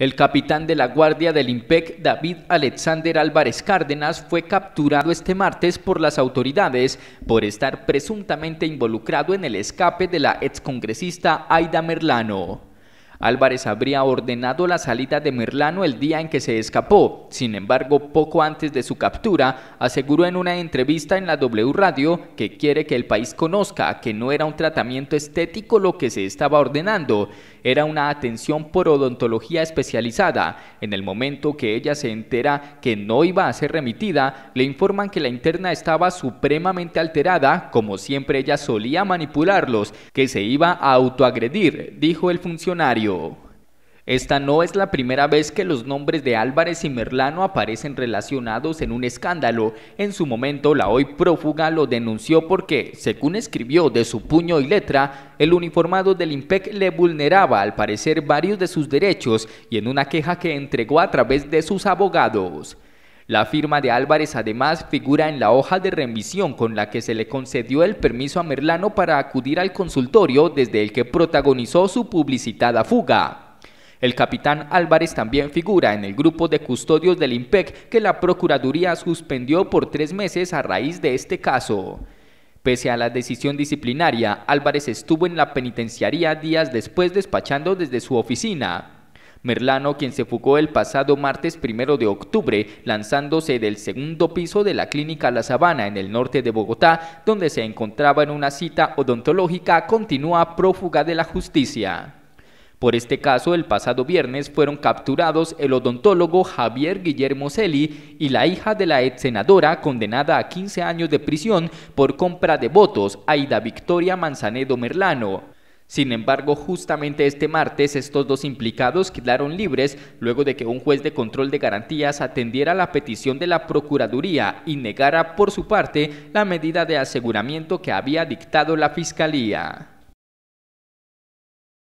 El capitán de la Guardia del IMPEC, David Alexander Álvarez Cárdenas, fue capturado este martes por las autoridades por estar presuntamente involucrado en el escape de la excongresista Aida Merlano. Álvarez habría ordenado la salida de Merlano el día en que se escapó. Sin embargo, poco antes de su captura, aseguró en una entrevista en la W Radio que quiere que el país conozca que no era un tratamiento estético lo que se estaba ordenando era una atención por odontología especializada. En el momento que ella se entera que no iba a ser remitida, le informan que la interna estaba supremamente alterada, como siempre ella solía manipularlos, que se iba a autoagredir, dijo el funcionario. Esta no es la primera vez que los nombres de Álvarez y Merlano aparecen relacionados en un escándalo. En su momento, la hoy prófuga lo denunció porque, según escribió de su puño y letra, el uniformado del IMPEC le vulneraba al parecer varios de sus derechos y en una queja que entregó a través de sus abogados. La firma de Álvarez además figura en la hoja de remisión con la que se le concedió el permiso a Merlano para acudir al consultorio desde el que protagonizó su publicitada fuga. El capitán Álvarez también figura en el grupo de custodios del IMPEC que la Procuraduría suspendió por tres meses a raíz de este caso. Pese a la decisión disciplinaria, Álvarez estuvo en la penitenciaría días después despachando desde su oficina. Merlano, quien se fugó el pasado martes primero de octubre, lanzándose del segundo piso de la clínica La Sabana en el norte de Bogotá, donde se encontraba en una cita odontológica, continúa prófuga de la justicia. Por este caso, el pasado viernes fueron capturados el odontólogo Javier Guillermo Celi y la hija de la ex senadora condenada a 15 años de prisión por compra de votos, Aida Victoria Manzanedo Merlano. Sin embargo, justamente este martes estos dos implicados quedaron libres luego de que un juez de control de garantías atendiera la petición de la Procuraduría y negara por su parte la medida de aseguramiento que había dictado la Fiscalía.